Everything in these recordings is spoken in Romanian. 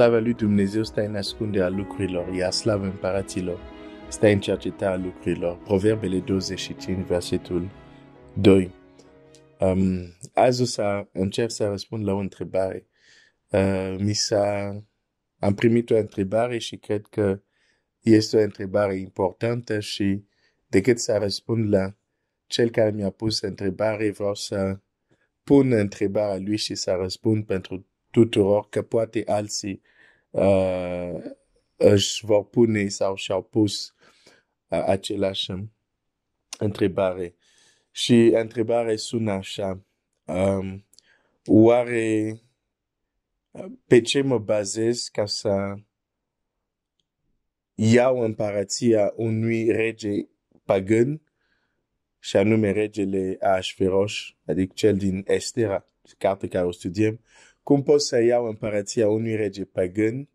slava lui Dumnezeu stă în ascunde a lucrurilor, iar slava împăraților stă în cercetarea lucrurilor. Proverbele 25, versetul 2. Um, azi o să încep să răspund la o întrebare. Uh, mi s-a... Am primit o întrebare și cred că este o întrebare importantă și decât să răspund la cel care mi-a pus întrebare, vreau să pun întrebarea lui și să răspund pentru tuturor că poate alții uh, își vor pune sau și-au pus uh, același întrebare. Și întrebarea sună așa. Um, oare uh, pe ce mă bazez ca să iau împărăția unui rege pagân și anume regele Așferoș, adică cel din Estera, carte care o studiem, cum pot să iau împărăția unui rege păgân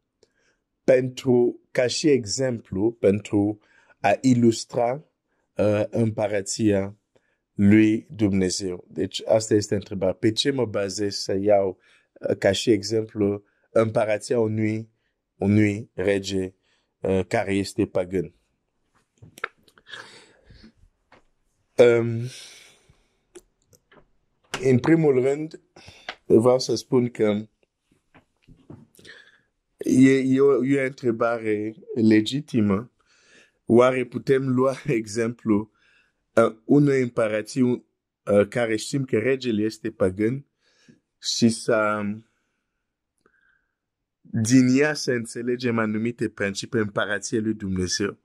pentru, ca și exemplu, pentru a ilustra uh, împărăția lui Dumnezeu. Deci asta este întrebarea. Pe ce mă bazez să iau uh, ca și exemplu împărăția unui, unui rege uh, care este păgân? Um, în primul rând, vreau să spun că e, e, o, e o întrebare legitimă. Oare putem lua exemplu uh, unei împărații uh, care știm că regele este pagân și să din ea să înțelegem anumite principii împărației lui Dumnezeu?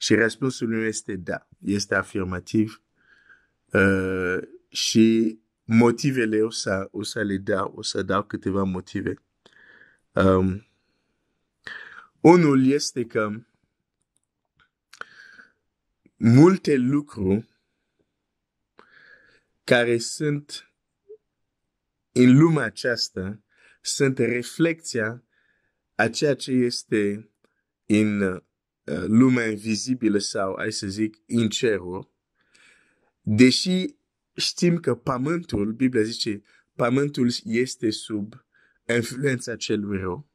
Și răspunsul lui este da, este afirmativ. Uh, și motivele o să, o să le dau, o să dau câteva motive. Um, unul este că multe lucruri care sunt în lumea aceasta sunt reflexia a ceea ce este în uh, lumea invizibilă sau, hai să zic, în cerul, deși știm că pământul, Biblia zice, pământul este sub influența celui rău.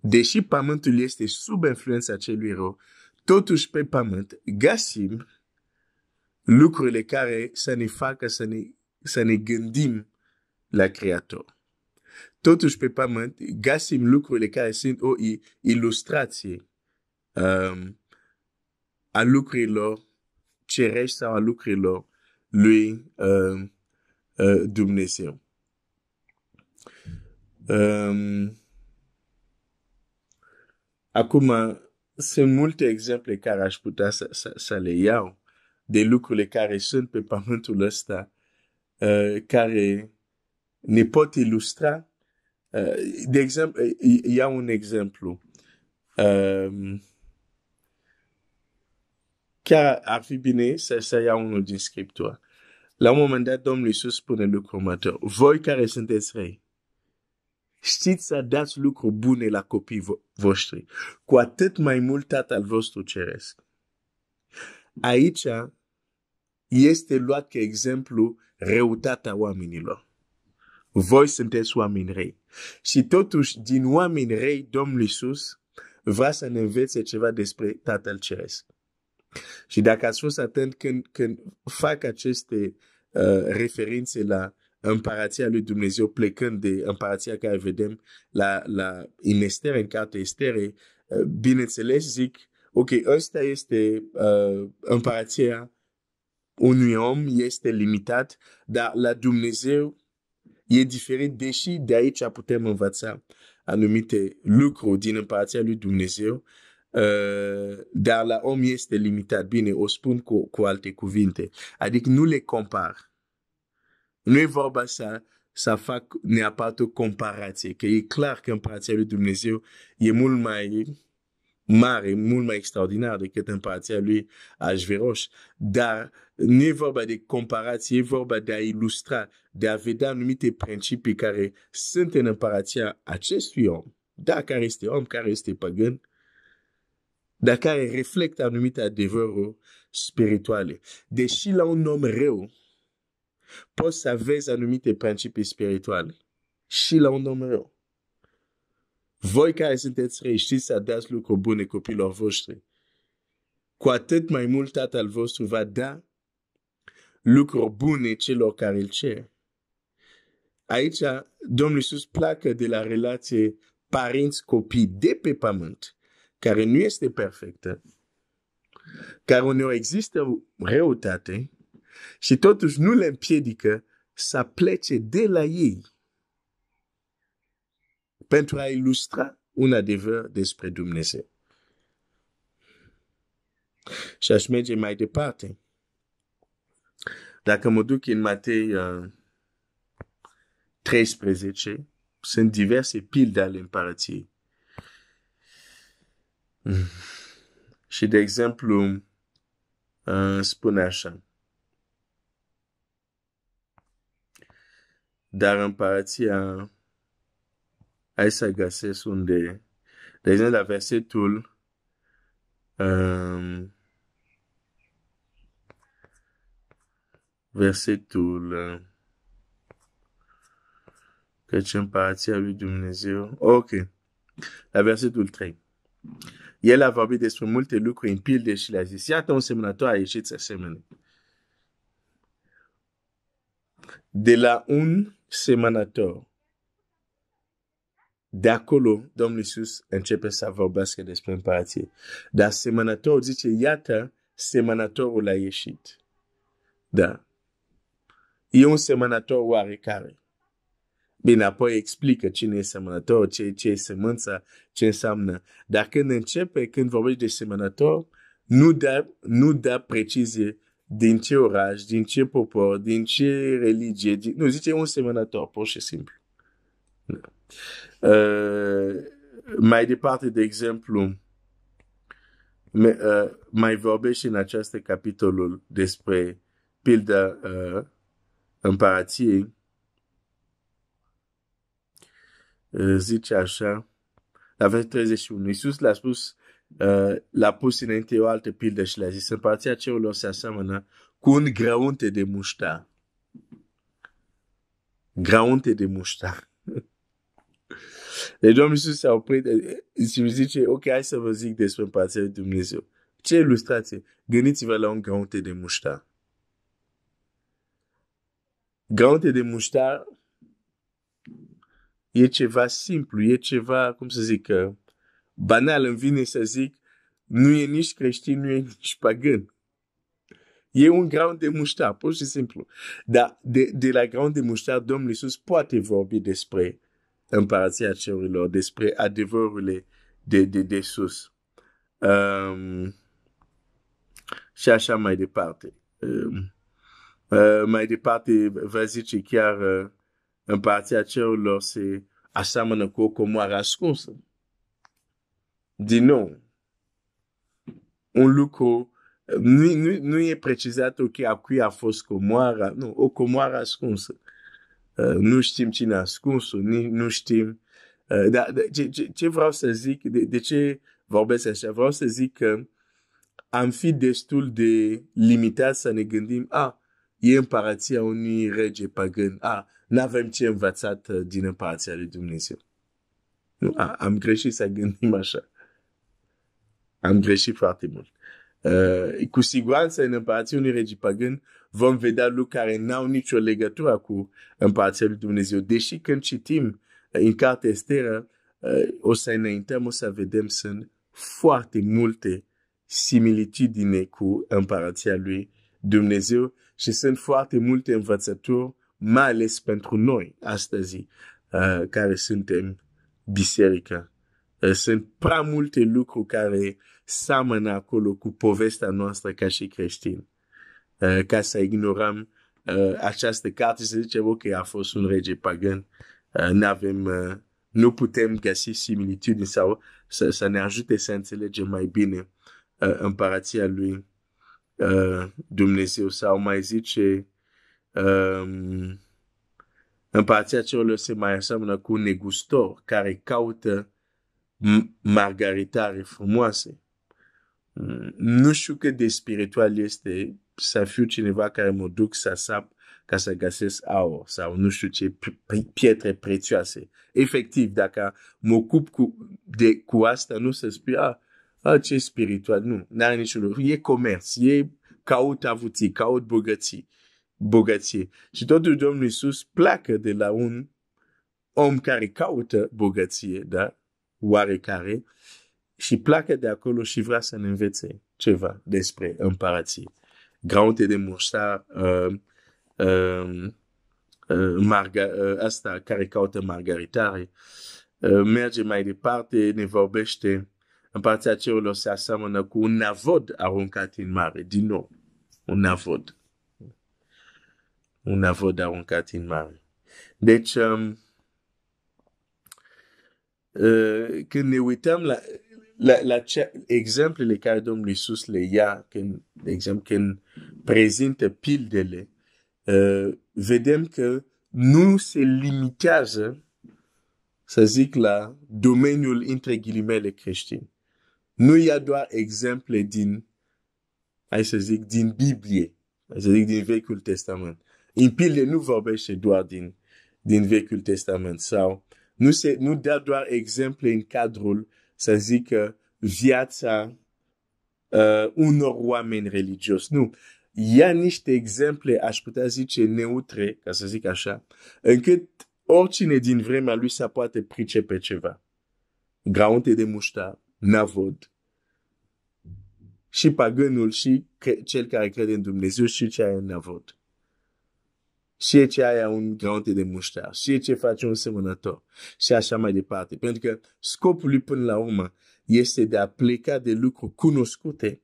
Deși pământul este sub influența celui rău, totuși pe pământ găsim lucrurile care să ne facă să ne, să ne gândim la Creator. Totuși pe pământ găsim lucrurile care sunt o ilustrație um, a lucrurilor Euh, euh, euh, cerești sau a lucrurilor lui uh, uh, Dumnezeu. Um, acum, sunt multe exemple care aș putea să, să, să le iau de lucrurile care sunt pe pământul ăsta, uh, care ne pot ilustra. Uh, de exemplu, iau un exemplu. Um, chiar ar fi bine să, să ia unul din Scriptură. La un moment dat, Domnul Iisus spune lucrul următor. Voi care sunteți rei, știți să dați lucruri bune la copiii vo- voștri, cu atât mai mult Tatăl vostru ceresc. Aici este luat ca exemplu răutatea oamenilor. Voi sunteți oameni rei. Și totuși, din oameni rei, Domnul Iisus vrea să ne învețe ceva despre Tatăl Ceresc. Și dacă ați fost atent când, când fac aceste uh, referințe la împărația lui Dumnezeu plecând de împărația care vedem la, la în Estere, în carte Estere, uh, bineînțeles zic, ok, ăsta este uh, împărația unui om, este limitat, dar la Dumnezeu e diferit, deși de aici putem învăța anumite lucruri din împărația lui Dumnezeu, uh, Eh, dar la om este limitat. Bine, o spun cu, cu alte cuvinte. Adică nu le compar. Nu e vorba să, să fac neapărat o comparație, că e clar că împărația lui Dumnezeu e mult mai mare, mult mai extraordinar decât împărația lui Ajveroș. Dar nu e vorba de comparație, e vorba de a ilustra, de a vedea anumite principii care sunt în împărația acestui om. Da, care este om, care este păgân, dar care reflectă anumite adevăruri spirituale. Deși la un om rău, poți să aveți anumite principii spirituale. Și la un om rău. Voi care sunteți știți să dați lucruri bune copilor voștri, cu atât mai mult tatăl vostru va da lucruri bune celor care îl cer. Aici, Domnul Iisus placă de la relație părinți-copii de pe pământ care nu este perfectă, care nu există răutate și totuși nu le împiedică să plece de la ei pentru a ilustra un adevăr despre Dumnezeu. Și aș merge mai departe. Dacă mă duc în Matei uh, 13, sunt diverse pilde ale împărăției. Și, de exemplu, uh, spune așa. Dar împărăția, hai să găsesc unde, de exemplu, la versetul um, versetul uh, căci împărăția lui Dumnezeu, ok, la versetul 3. El a vorbit despre multe lucruri în pilde și le-a zis, iată un semnător a ieșit să semene. De la un semnător, de acolo Domnul Iisus începe să vorbească despre împărație. Dar semănătorul zice, iată, semănătorul a ieșit. Da. E un semănător oarecare. Bine, apoi explică cine e semănător, ce, ce e semânța, ce înseamnă. Dar când începe, când vorbești de semănător, nu da, nu da precizie din ce oraș, din ce popor, din ce religie. Din... Nu, zice un semănător, pur și simplu. Da. Uh, mai departe, de exemplu, me, uh, mai vorbește în această capitolul despre pilda uh, împărației zice așa, la versetul 31, Iisus le-a spus, uh, l-a pus înainte o altă pildă și le-a zis, împărția cerurilor se asemănă cu un grăunte de muștar. Grăunte de muștar. Deci Domnul Iisus s-a oprit și zice, ok, hai să vă zic despre împărția lui Dumnezeu. Ce ilustrație! Gândiți-vă la un grăunte de muștar. Grăunte de muștar e ceva simplu, e ceva, cum să zic, uh, banal îmi vine să zic, nu e nici creștin, nu e nici pagan. E un ground de muștar, pur și simplu. Dar de, de la ground de muștar, Domnul Iisus poate vorbi despre împărăția cerurilor, despre adevărurile de, de, de sus. Um, și așa mai departe. Um, uh, mai departe, vă zice chiar... Uh, împărația cerurilor se aseamănă cu o comoară ascunsă. Din nou, un lucru nu, nu, nu e precizat ok a cui a fost comoara, nu, o comoară ascunsă. Uh, nu știm cine a ascuns-o, nu știm. Uh, dar ce, ce, ce vreau să zic, de, de ce vorbesc așa? Vreau să zic că am fi destul de limitat să ne gândim, a, ah, e împărația unui rege pagân, a, ah, nu avem ce învățat uh, din împărția lui Dumnezeu. Nu? a, Am greșit să gândim așa. Am greșit foarte mult. Uh, cu siguranță în împărăția unui regi păgân vom vedea lucruri care n-au nicio legătură cu împărăția lui Dumnezeu. Deși când citim uh, în carte esteră, uh, o să înaintăm, o să vedem sunt foarte multe similitudine cu împărăția lui Dumnezeu și sunt foarte multe învățături mai ales pentru noi astăzi uh, care suntem biserică. Uh, sunt prea multe lucruri care seamănă acolo cu povestea noastră ca și creștini. Uh, ca să ignorăm uh, această carte, să zicem, ok, a fost un rege pagan, uh, nu avem uh, nu putem găsi similitudini sau să, să ne ajute să înțelegem mai bine uh, împărația lui uh, Dumnezeu sau mai zice Um, împărația le se mai aseamănă cu negustor care caută margaritare frumoase. Mm, nu știu cât de spiritual este să fiu cineva care mă duc să sap ca să găsesc aur sau nu știu ce pietre prețioase. Efectiv, dacă mă ocup cu, de, cu asta, nu se spui, ah, ah, ce spiritual, nu, n-are niciun lucru. E comerț, e caut avuții, caut bogății bogăție. Și totul Domnul Iisus pleacă de la un om care caută bogăție, da? Oarecare. Și pleacă de acolo și vrea să ne învețe ceva despre împărație. Graute de murștar, uh, uh, uh, marga, uh, asta care caută margaritare. Uh, merge mai departe, ne vorbește partea cerurilor se asemănă cu un navod aruncat în mare, din nou, un navod un avod aruncat în mare. Deci, um, uh, când ne uităm la, la, la ce, exemplele care Domnul Iisus le ia, când, de exemplu, când prezintă pildele, uh, vedem că nu se limitează, să zic, la domeniul între ghilimele creștin. Nu ia doar exemple din, hai să zic, din Biblie, hai să zic, din Vechiul Testament în pile nu vorbește doar din, din Vechiul Testament sau nu, se, nu dea doar exemple în cadrul, să zică, viața uh, unor oameni religios. Nu, ia niște exemple, aș putea zice, neutre, ca să zic așa, încât oricine din vremea lui să poate pricepe ceva. Graunte de muștar, navod, și pagânul și cel care crede în Dumnezeu și ce are în navod e ce are un grante de muștar, știe ce face un semănător și așa mai departe. Pentru că scopul lui până la urmă este de a pleca de lucruri cunoscute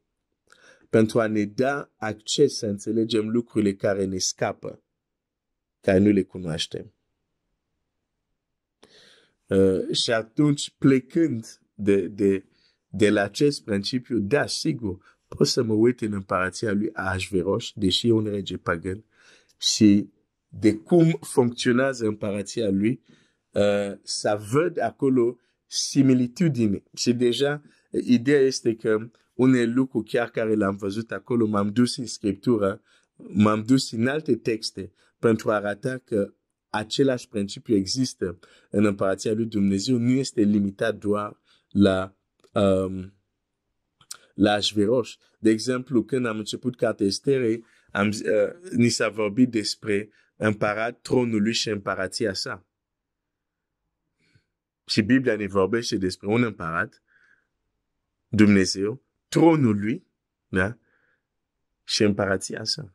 pentru a ne da acces să înțelegem lucrurile care ne scapă, care nu le cunoaștem. Uh, și atunci, plecând de, de, de la acest principiu, da, sigur, pot să mă uit în împărația lui Ahasveros, deși e un rege pagân, și de cum funcționează împărația lui, uh, să văd acolo similitudine. Și deja uh, ideea este că unele lucruri chiar care l-am văzut acolo, m-am dus în Scriptură, m-am dus în alte texte pentru a arata că același principiu există în împărația lui Dumnezeu, nu este limitat doar la, um, la Așveroș. De exemplu, când am început cartea Esterei, am, uh, ni s-a vorbit despre împărat, tronul lui și împărația sa. Și Biblia ne vorbește despre un împărat, Dumnezeu, tronul lui da? și împărația sa.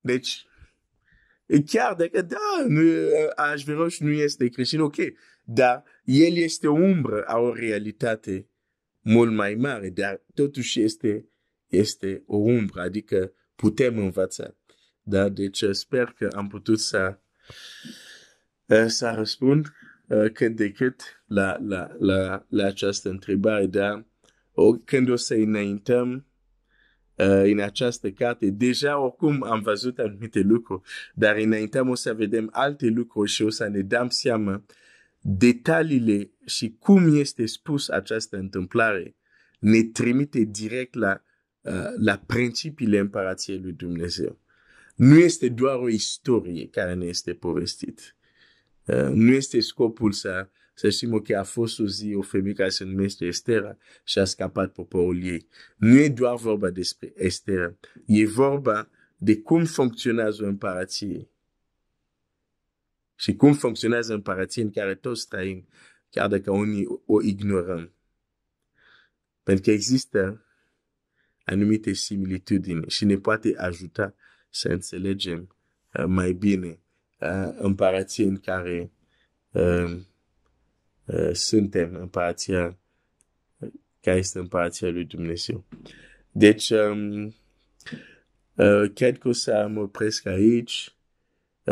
Deci, chiar dacă, da, Ahasveros nu este creștin, ok, dar el este o umbră a o realitate mult mai mare, dar totuși este, este o umbră, adică putem învăța. Da? Deci uh, sper că am putut să, uh, să răspund uh, cât de cât la, la, la, la această întrebare, Da, o, când o să înaintăm în această carte, deja oricum am văzut anumite lucruri, dar înaintăm o să vedem alte lucruri și o să ne dăm seama detaliile și cum este spus această întâmplare ne trimite direct la Euh, la principiile împărației lui Dumnezeu. Nu este doar o istorie care ne este povestit. Euh, nu este scopul să, să știm, că a fost o zi, o femeie care se numește Esther și a scapat poporul ei. Nu e doar vorba despre Esther, E vorba de cum funcționează o împărație. Și cum funcționează împărație în care toți trăim, chiar dacă unii o ignorăm. Pentru că există anumite similitudini și ne poate ajuta să înțelegem uh, mai bine uh, împărăția în care uh, uh, suntem, împărăția care este împărăția lui Dumnezeu. Deci, um, uh, cred că o să mă opresc aici.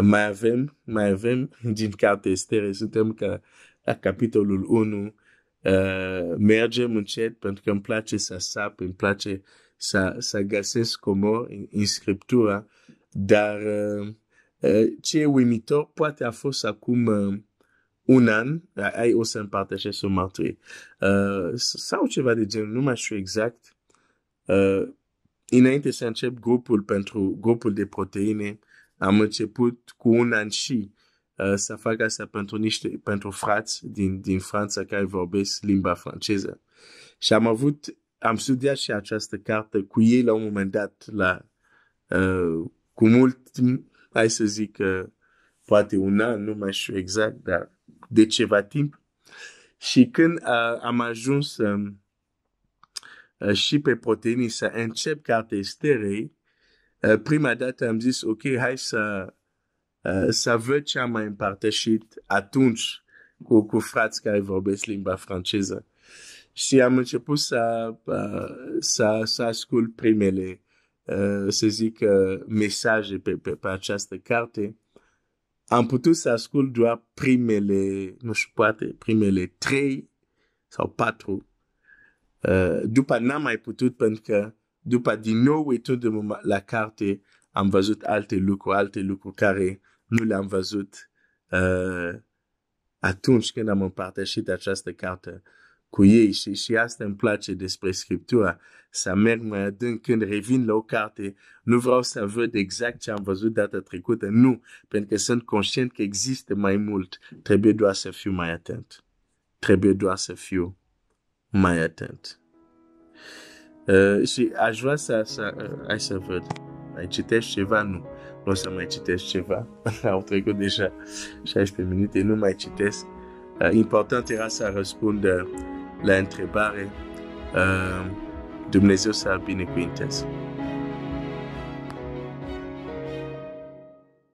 Mai avem, mai avem din carte Estere, suntem ca la capitolul 1 Uh, mergem încet pentru că îmi place să sap, îmi place să, să găsesc comor în, în Scriptura, dar uh, uh, ce e uimitor poate a fost acum uh, un an, ai o să împărtășesc o mărturie, uh, sau ceva de genul, nu mai știu exact, uh, înainte să încep grupul pentru grupul de proteine, am început cu un an și Uh, să fac asta pentru niște, pentru frați din, din Franța care vorbesc limba franceză. Și am avut, am studiat și această carte cu ei la un moment dat, la, uh, cu mult, hai să zic, uh, poate un an, nu mai știu exact, dar de ceva timp. Și când uh, am ajuns um, uh, și pe proteinii să încep cartea esterei, uh, prima dată am zis, ok, hai să să văd ce am mai împărtășit atunci cu, cu frați care vorbesc limba franceză. Și am început să, uh, să, să ascult primele, uh, să zic, uh, mesaje pe, pe, pe această carte. Am putut să ascult doar primele, nu știu, poate primele trei sau patru. După n-am mai putut pentru că după din nou uitându-mă la carte, am văzut alte lucruri, alte lucruri care nu l-am văzut uh, atunci când am împărtășit această carte cu ei și, și asta îmi place despre Scriptura, să merg mai adânc când revin la o carte, nu vreau să văd exact ce am văzut data trecută, nu, pentru că sunt conștient că există mai mult, trebuie doar să fiu mai atent. Trebuie doar să fiu mai atent. Uh, și aș vrea să, să uh, hai să văd, mai citești ceva? Nu nu o să mai citesc ceva, au trecut deja 16 minute, nu mai citesc. Uh, important era să răspund la întrebare, uh, Dumnezeu să binecuvinteze.